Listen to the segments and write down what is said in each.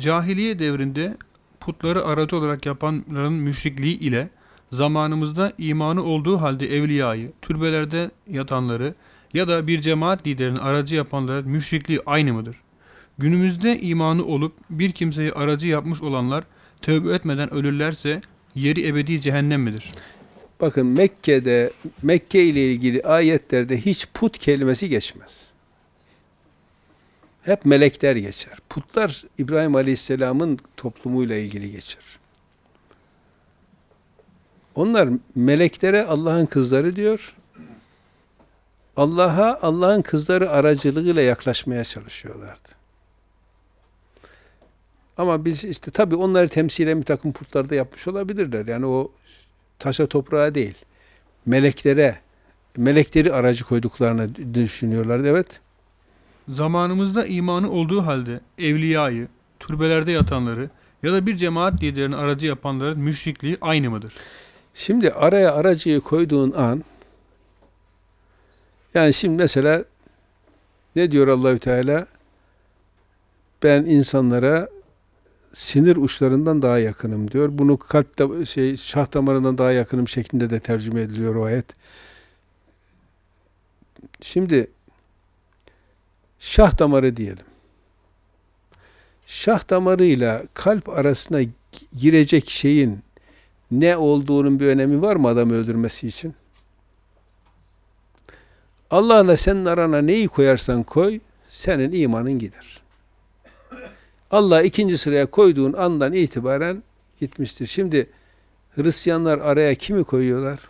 Cahiliye devrinde putları aracı olarak yapanların müşrikliği ile zamanımızda imanı olduğu halde evliyayı, türbelerde yatanları ya da bir cemaat liderini aracı yapanların müşrikliği aynı mıdır? Günümüzde imanı olup bir kimseyi aracı yapmış olanlar tövbe etmeden ölürlerse yeri ebedi cehennem midir? Bakın Mekke'de Mekke ile ilgili ayetlerde hiç put kelimesi geçmez hep melekler geçer. Putlar İbrahim Aleyhisselam'ın toplumuyla ilgili geçer. Onlar meleklere Allah'ın kızları diyor. Allah'a Allah'ın kızları aracılığıyla yaklaşmaya çalışıyorlardı. Ama biz işte tabii onları temsilen bir takım putlarda yapmış olabilirler. Yani o taşa toprağa değil. Meleklere, melekleri aracı koyduklarını düşünüyorlardı. Evet. Zamanımızda imanı olduğu halde evliyayı, türbelerde yatanları ya da bir cemaat liderinin aracı yapanların müşrikliği aynı mıdır? Şimdi araya aracıyı koyduğun an yani şimdi mesela ne diyor Allahü Teala? Ben insanlara sinir uçlarından daha yakınım diyor. Bunu kalp da, şey şah damarından daha yakınım şeklinde de tercüme ediliyor o ayet. Şimdi şah damarı diyelim. Şah damarıyla kalp arasına girecek şeyin ne olduğunun bir önemi var mı adam öldürmesi için? Allah'la senin arana neyi koyarsan koy, senin imanın gider. Allah ikinci sıraya koyduğun andan itibaren gitmiştir. Şimdi Hristiyanlar araya kimi koyuyorlar?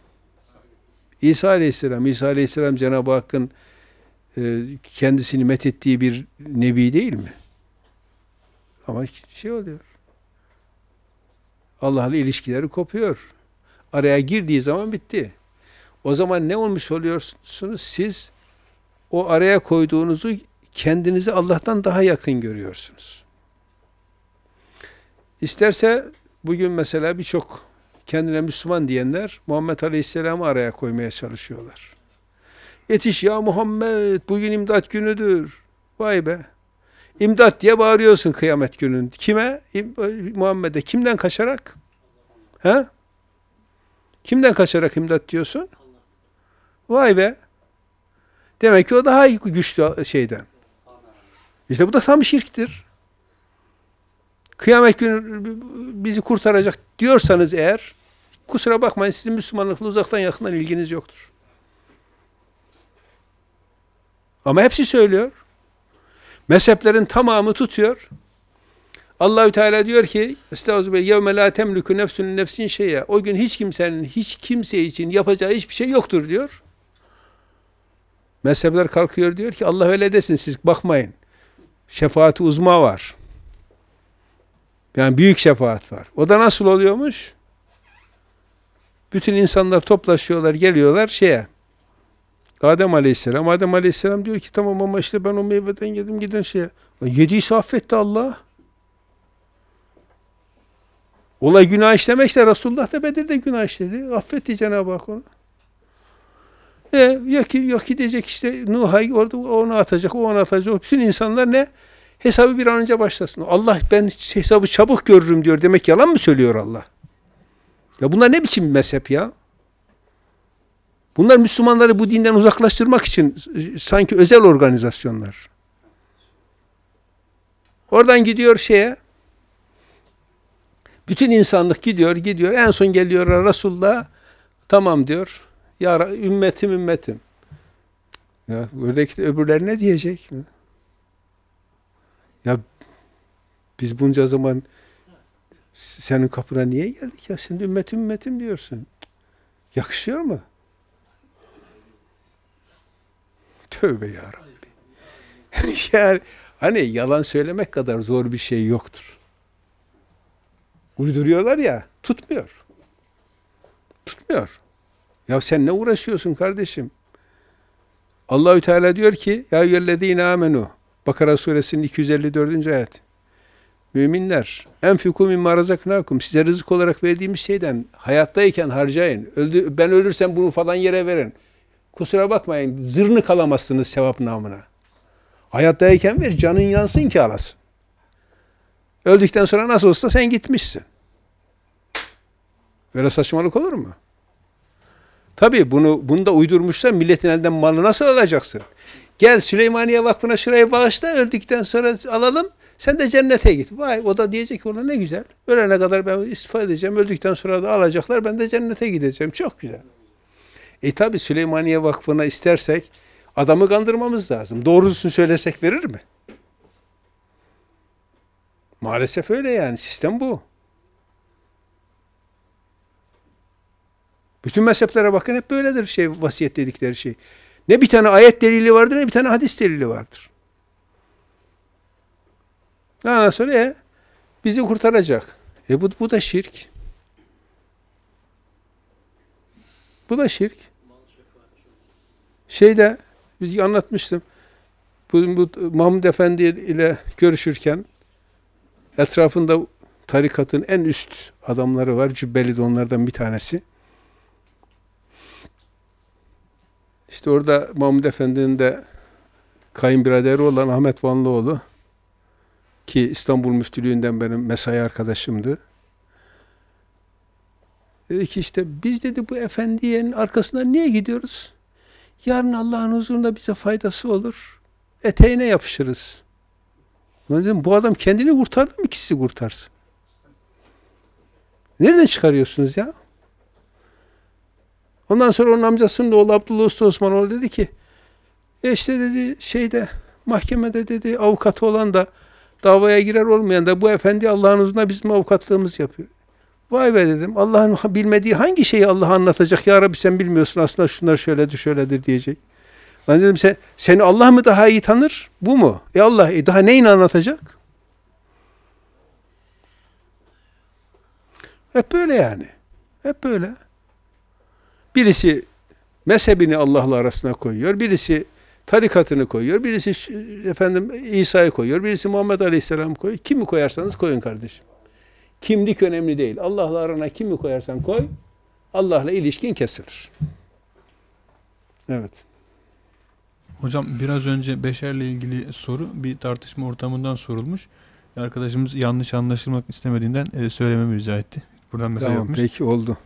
İsa Aleyhisselam. İsa Aleyhisselam Cenab-ı Hakk'ın e, kendisini methettiği bir nebi değil mi? Ama şey oluyor. Allah'la ilişkileri kopuyor. Araya girdiği zaman bitti. O zaman ne olmuş oluyorsunuz? Siz o araya koyduğunuzu kendinizi Allah'tan daha yakın görüyorsunuz. İsterse bugün mesela birçok kendine Müslüman diyenler Muhammed Aleyhisselam'ı araya koymaya çalışıyorlar. Yetiş ya Muhammed bugün imdat günüdür. Vay be. İmdat diye bağırıyorsun kıyamet günün. Kime? E, Muhammed'e. Kimden kaçarak? He? Kimden kaçarak imdat diyorsun? Vay be. Demek ki o daha güçlü şeyden. İşte bu da tam şirktir. Kıyamet günü bizi kurtaracak diyorsanız eğer kusura bakmayın sizin Müslümanlıkla uzaktan yakından ilginiz yoktur. Ama hepsi söylüyor. Mezheplerin tamamı tutuyor. Allahü Teala diyor ki Estağfurullah yevme la temliku nefsun nefsin şeye. O gün hiç kimsenin hiç kimse için yapacağı hiçbir şey yoktur diyor. Mezhepler kalkıyor diyor ki Allah öyle desin siz bakmayın. Şefaati uzma var. Yani büyük şefaat var. O da nasıl oluyormuş? Bütün insanlar toplaşıyorlar, geliyorlar şeye. Adem Aleyhisselam. Adem Aleyhisselam diyor ki tamam ama işte ben o meyveden yedim giden şeye. Lan yediyse affetti Allah. Olay günah işlemişse Resulullah da bedir de günah işledi. Affetti Cenab-ı Hak onu. E, yok, yok diyecek işte Nuh'ay orada onu atacak, o onu atacak. Bütün insanlar ne? Hesabı bir an önce başlasın. Allah ben hesabı çabuk görürüm diyor. Demek yalan mı söylüyor Allah? Ya bunlar ne biçim bir mezhep ya? Bunlar Müslümanları bu dinden uzaklaştırmak için sanki özel organizasyonlar. Oradan gidiyor şeye. Bütün insanlık gidiyor, gidiyor. En son geliyor Resulullah. Tamam diyor. Ya ümmetim ümmetim. Ya ördeki öbürler ne diyecek? Ya biz bunca zaman senin kapına niye geldik ya? Şimdi ümmetim ümmetim diyorsun. Yakışıyor mu? Tövbe ya Rabbi. yani hani yalan söylemek kadar zor bir şey yoktur. Uyduruyorlar ya, tutmuyor. Tutmuyor. Ya sen ne uğraşıyorsun kardeşim? Allahü Teala diyor ki: "Ya yüllezine amenu." Bakara suresinin 254. ayet. Müminler, enfiku mimma razaknakum. Size rızık olarak verdiğimiz şeyden hayattayken harcayın. Öldü, ben ölürsem bunu falan yere verin. Kusura bakmayın zırnı kalamazsınız sevap namına. Hayattayken ver canın yansın ki alasın. Öldükten sonra nasıl olsa sen gitmişsin. Böyle saçmalık olur mu? Tabi bunu, bunu da uydurmuşlar. Milletin elinden malı nasıl alacaksın? Gel Süleymaniye Vakfı'na şurayı bağışla öldükten sonra alalım. Sen de cennete git. Vay o da diyecek ki ne güzel. Ölene kadar ben istifa edeceğim. Öldükten sonra da alacaklar. Ben de cennete gideceğim. Çok güzel. E tabi Süleymaniye Vakfı'na istersek adamı kandırmamız lazım. Doğrusunu söylesek verir mi? Maalesef öyle yani. Sistem bu. Bütün mezheplere bakın hep böyledir şey vasiyet dedikleri şey. Ne bir tane ayet delili vardır ne bir tane hadis delili vardır. Ondan sonra e, bizi kurtaracak. E bu, bu da şirk. Bu da şirk. Şeyde biz anlatmıştım. Bu, bu Mahmud Efendi ile görüşürken etrafında tarikatın en üst adamları var. Cübbeli de onlardan bir tanesi. İşte orada Mahmud Efendi'nin de kayınbiraderi olan Ahmet Vanlıoğlu ki İstanbul Müftülüğü'nden benim mesai arkadaşımdı. Dedi ki işte biz dedi bu efendiyenin arkasına niye gidiyoruz? Yarın Allah'ın huzurunda bize faydası olur. Eteğine yapışırız. Ben dedim bu adam kendini kurtardı mı ki kurtarsın? Nereden çıkarıyorsunuz ya? Ondan sonra onun amcasının oğlu Abdullah Usta Osmanoğlu dedi ki e işte dedi şeyde mahkemede dedi avukatı olan da davaya girer olmayan da bu efendi Allah'ın huzurunda bizim avukatlığımız yapıyor. Vay be dedim. Allah'ın bilmediği hangi şeyi Allah'a anlatacak? Ya Rabbi sen bilmiyorsun aslında şunlar şöyledir şöyledir diyecek. Ben dedim sen, seni Allah mı daha iyi tanır? Bu mu? E Allah e daha neyin anlatacak? Hep böyle yani. Hep böyle. Birisi mezhebini Allah'la arasına koyuyor. Birisi tarikatını koyuyor. Birisi efendim İsa'yı koyuyor. Birisi Muhammed Aleyhisselam koyuyor. Kimi koyarsanız koyun kardeşim. Kimlik önemli değil. Allah'la arana kimi koyarsan koy, Allah'la ilişkin kesilir. Evet. Hocam biraz önce beşerle ilgili soru bir tartışma ortamından sorulmuş. Arkadaşımız yanlış anlaşılmak istemediğinden e, söylememi rica etti. Buradan mesaj tamam, yapmış. Peki oldu.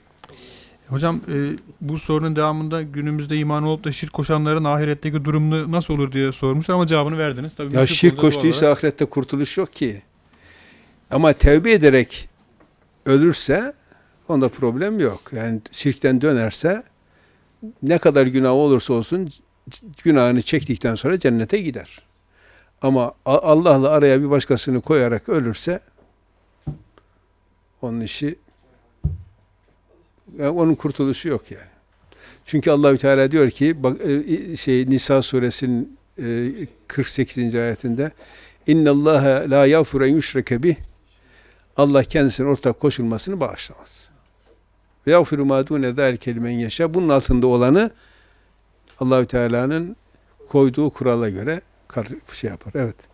Hocam e, bu sorunun devamında günümüzde iman olup da şirk koşanların ahiretteki durumu nasıl olur diye sormuşlar ama cevabını verdiniz. Tabii ya şirk koştuysa olarak... ahirette kurtuluş yok ki. Ama tevbe ederek ölürse onda problem yok. Yani şirkten dönerse ne kadar günah olursa olsun günahını çektikten sonra cennete gider. Ama Allah'la araya bir başkasını koyarak ölürse onun işi yani e, onun kurtuluşu yok yani. Çünkü Allahü Teala diyor ki bak, e, şey Nisa suresinin 48. E, ayetinde inna Allah la yağfur en yüşreke bih Allah kendisine ortak koşulmasını bağışlamaz. Ve yağfiru mâ der dâil kelimen yaşa. Bunun altında olanı Allahü Teala'nın koyduğu kurala göre şey yapar. Evet.